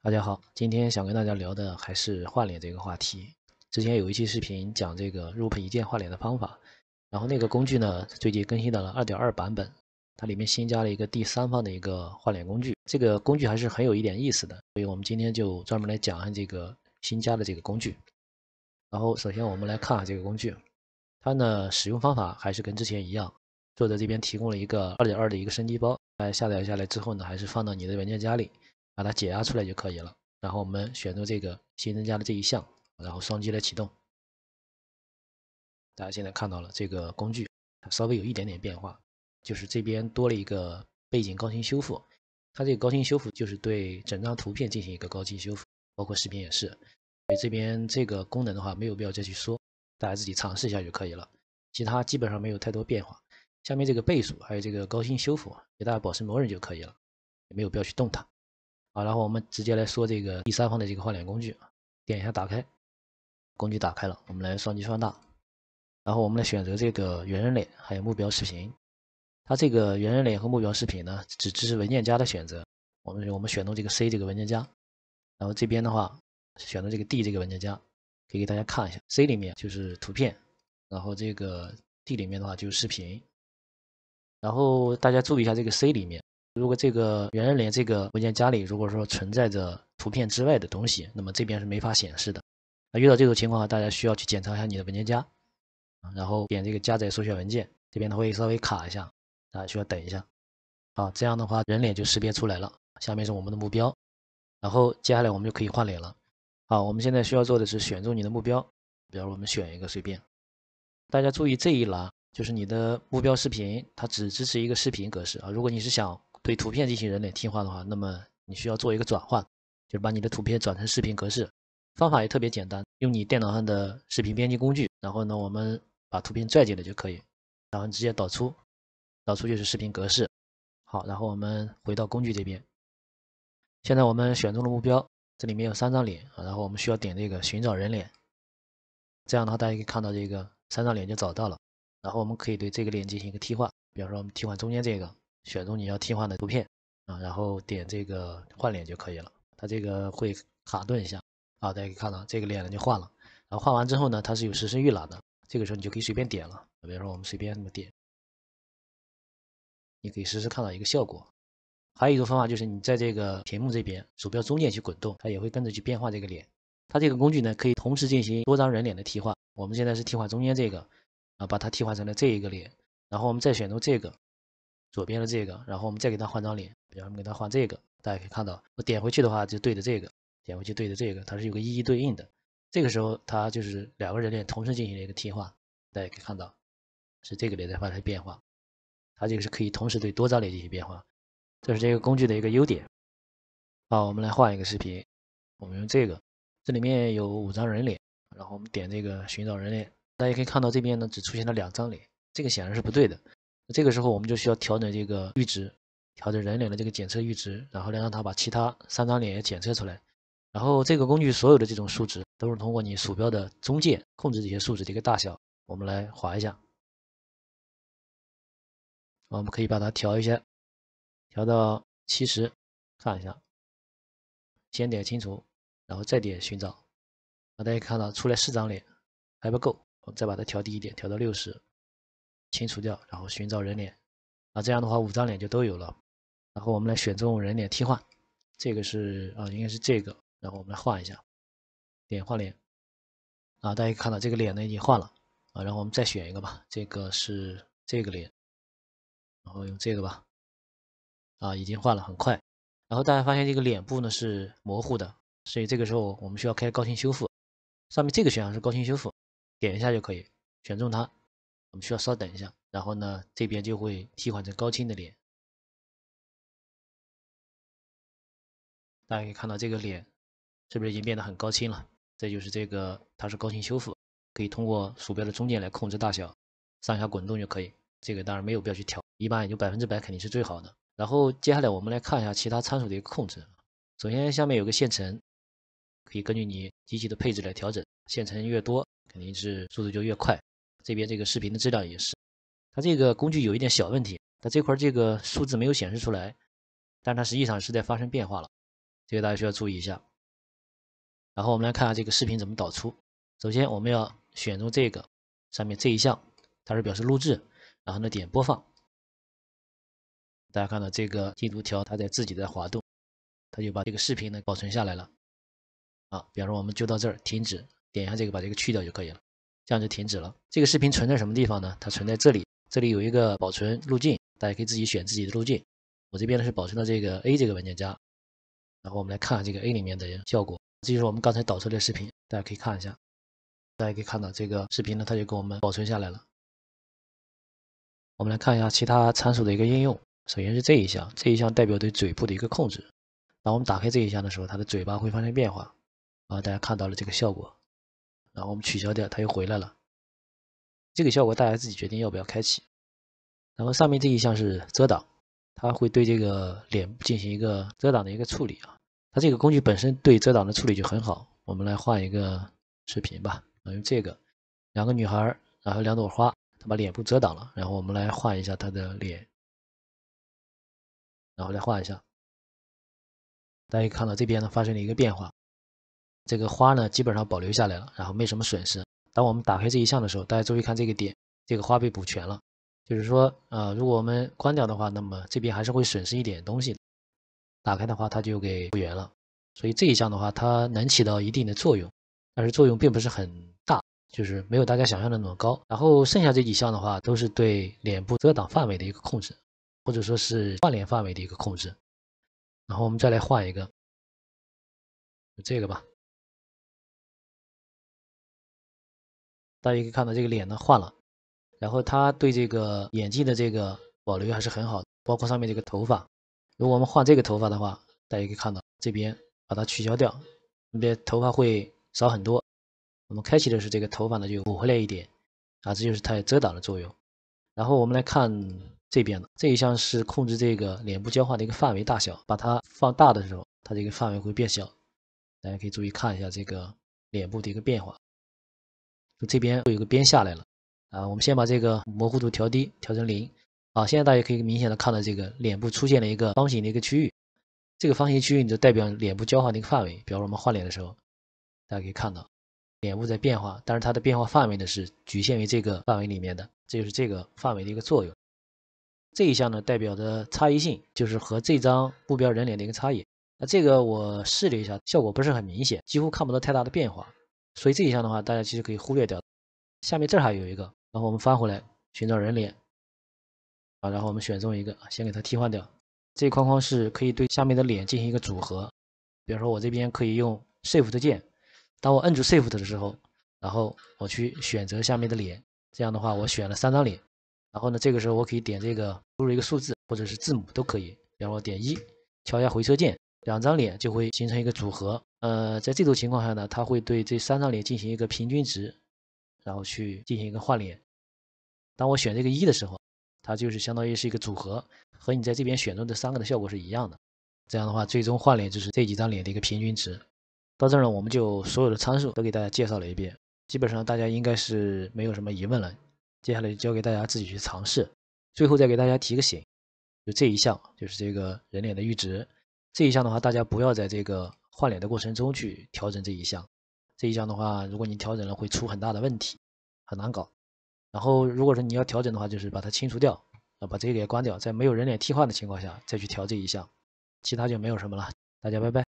大家好，今天想跟大家聊的还是换脸这个话题。之前有一期视频讲这个 r o o p 一键换脸的方法，然后那个工具呢，最近更新到了2.2版本，它里面新加了一个第三方的一个换脸工具，这个工具还是很有一点意思的，所以我们今天就专门来讲下这个新加的这个工具。然后首先我们来看下这个工具，它呢使用方法还是跟之前一样，作者这边提供了一个2.2的一个升级包，来下载下来之后呢，还是放到你的文件夹里。把它解压出来就可以了。然后我们选择这个新增加的这一项，然后双击来启动。大家现在看到了这个工具，它稍微有一点点变化，就是这边多了一个背景高清修复。它这个高清修复就是对整张图片进行一个高清修复，包括视频也是。所以这边这个功能的话，没有必要再去说，大家自己尝试一下就可以了。其他基本上没有太多变化。下面这个倍数还有这个高清修复，给大家保持默认就可以了，也没有必要去动它。好，然后我们直接来说这个第三方的这个换脸工具，点一下打开，工具打开了，我们来双击放大，然后我们来选择这个原人脸还有目标视频，它这个原人脸和目标视频呢，只支持文件夹的选择，我们我们选中这个 C 这个文件夹，然后这边的话选中这个 D 这个文件夹，可以给大家看一下，C 里面就是图片，然后这个 D 里面的话就是视频，然后大家注意一下这个 C 里面。如果这个原人脸这个文件夹里，如果说存在着图片之外的东西，那么这边是没法显示的。那遇到这种情况大家需要去检查一下你的文件夹，然后点这个加载所选文件，这边它会稍微卡一下啊，需要等一下啊。这样的话，人脸就识别出来了。下面是我们的目标，然后接下来我们就可以换脸了。好，我们现在需要做的是选中你的目标，比如我们选一个随便。大家注意这一栏，就是你的目标视频，它只支持一个视频格式啊。如果你是想对图片进行人脸替换的话，那么你需要做一个转换，就是把你的图片转成视频格式。方法也特别简单，用你电脑上的视频编辑工具，然后呢，我们把图片拽进来就可以，然后直接导出，导出就是视频格式。好，然后我们回到工具这边，现在我们选中了目标，这里面有三张脸啊，然后我们需要点这个寻找人脸，这样的话大家可以看到这个三张脸就找到了，然后我们可以对这个脸进行一个替换，比方说我们替换中间这个。选中你要替换的图片啊，然后点这个换脸就可以了。它这个会卡顿一下啊，大家可以看到这个脸呢就换了。然后换完之后呢，它是有实时预览的，这个时候你就可以随便点了。比如说我们随便那么点，你可以实时看到一个效果。还有一种方法就是你在这个屏幕这边鼠标中间去滚动，它也会跟着去变化这个脸。它这个工具呢可以同时进行多张人脸的替换。我们现在是替换中间这个啊，把它替换成了这一个脸，然后我们再选中这个。左边的这个，然后我们再给它换张脸，比方给它换这个，大家可以看到，我点回去的话就对着这个，点回去对着这个，它是有个一一对应的。这个时候它就是两个人脸同时进行了一个替换，大家可以看到是这个脸在发生变化，它这个是可以同时对多张脸进行变化，这是这个工具的一个优点。好，我们来换一个视频，我们用这个，这里面有五张人脸，然后我们点这个寻找人脸，大家可以看到这边呢只出现了两张脸，这个显然是不对的。这个时候我们就需要调整这个阈值，调整人脸的这个检测阈值，然后来让它把其他三张脸也检测出来。然后这个工具所有的这种数值都是通过你鼠标的中键控制这些数值的一个大小。我们来划一下，我们可以把它调一下，调到七十，看一下。先点清除，然后再点寻找。大家看到出来四张脸还不够，我们再把它调低一点，调到六十。清除掉，然后寻找人脸，啊，这样的话五张脸就都有了。然后我们来选中人脸替换，这个是啊，应该是这个。然后我们来换一下，点换脸，啊，大家看到这个脸呢已经换了啊。然后我们再选一个吧，这个是这个脸，然后用这个吧，啊，已经换了很快。然后大家发现这个脸部呢是模糊的，所以这个时候我们需要开高清修复，上面这个选项是高清修复，点一下就可以选中它。我们需要稍等一下，然后呢，这边就会替换成高清的脸。大家可以看到这个脸是不是已经变得很高清了？这就是这个它是高清修复，可以通过鼠标的中键来控制大小，上下滚动就可以。这个当然没有必要去调，一般也就百分之百肯定是最好的。然后接下来我们来看一下其他参数的一个控制。首先下面有个线程，可以根据你机器的配置来调整，线程越多肯定是速度就越快。这边这个视频的质量也是，它这个工具有一点小问题，它这块这个数字没有显示出来，但它实际上是在发生变化了，这个大家需要注意一下。然后我们来看下这个视频怎么导出，首先我们要选中这个上面这一项，它是表示录制，然后呢点播放，大家看到这个进度条它在自己在滑动，它就把这个视频呢保存下来了。啊，比方说我们就到这儿停止，点一下这个把这个去掉就可以了。这样就停止了。这个视频存在什么地方呢？它存在这里，这里有一个保存路径，大家可以自己选自己的路径。我这边呢是保存到这个 A 这个文件夹。然后我们来看这个 A 里面的效果，这就是我们刚才导出来的视频，大家可以看一下。大家可以看到这个视频呢，它就给我们保存下来了。我们来看一下其他参数的一个应用。首先是这一项，这一项代表对嘴部的一个控制。当我们打开这一项的时候，它的嘴巴会发生变化。啊，大家看到了这个效果。然后我们取消掉，它又回来了。这个效果大家自己决定要不要开启。然后上面这一项是遮挡，它会对这个脸部进行一个遮挡的一个处理啊。它这个工具本身对遮挡的处理就很好。我们来换一个视频吧，用这个两个女孩，然后两朵花，她把脸部遮挡了。然后我们来画一下她的脸，然后来画一下。大家看到这边呢发生了一个变化。这个花呢，基本上保留下来了，然后没什么损失。当我们打开这一项的时候，大家注意看这个点，这个花被补全了。就是说，呃，如果我们关掉的话，那么这边还是会损失一点东西。打开的话，它就给复原了。所以这一项的话，它能起到一定的作用，但是作用并不是很大，就是没有大家想象的那么高。然后剩下这几项的话，都是对脸部遮挡范围的一个控制，或者说是换脸范围的一个控制。然后我们再来换一个，这个吧。大家可以看到这个脸呢换了，然后他对这个眼镜的这个保留还是很好，包括上面这个头发。如果我们换这个头发的话，大家可以看到这边把它取消掉，这边头发会少很多。我们开启的是这个头发呢，就补回来一点，啊，这就是它遮挡的作用。然后我们来看这边的这一项是控制这个脸部交换的一个范围大小，把它放大的时候，它这个范围会变小。大家可以注意看一下这个脸部的一个变化。这边会有个边下来了，啊，我们先把这个模糊度调低，调成零。啊，现在大家可以明显的看到这个脸部出现了一个方形的一个区域，这个方形区域就代表脸部交换的一个范围。比如我们换脸的时候，大家可以看到脸部在变化，但是它的变化范围呢是局限于这个范围里面的，这就是这个范围的一个作用。这一项呢代表的差异性，就是和这张目标人脸的一个差异。那这个我试了一下，效果不是很明显，几乎看不到太大的变化。所以这一项的话，大家其实可以忽略掉。下面这还有一个，然后我们翻回来寻找人脸啊，然后我们选中一个，先给它替换掉。这框框是可以对下面的脸进行一个组合，比如说我这边可以用 Shift 键，当我摁住 Shift 的时候，然后我去选择下面的脸，这样的话我选了三张脸，然后呢，这个时候我可以点这个输入一个数字或者是字母都可以，比如我点一，敲一下回车键，两张脸就会形成一个组合。呃，在这种情况下呢，它会对这三张脸进行一个平均值，然后去进行一个换脸。当我选这个一的时候，它就是相当于是一个组合，和你在这边选中这三个的效果是一样的。这样的话，最终换脸就是这几张脸的一个平均值。到这儿呢，我们就所有的参数都给大家介绍了一遍，基本上大家应该是没有什么疑问了。接下来交给大家自己去尝试。最后再给大家提个醒，就这一项就是这个人脸的阈值，这一项的话大家不要在这个。换脸的过程中去调整这一项，这一项的话，如果你调整了，会出很大的问题，很难搞。然后如果说你要调整的话，就是把它清除掉，啊，把这个也关掉，在没有人脸替换的情况下再去调这一项，其他就没有什么了。大家拜拜。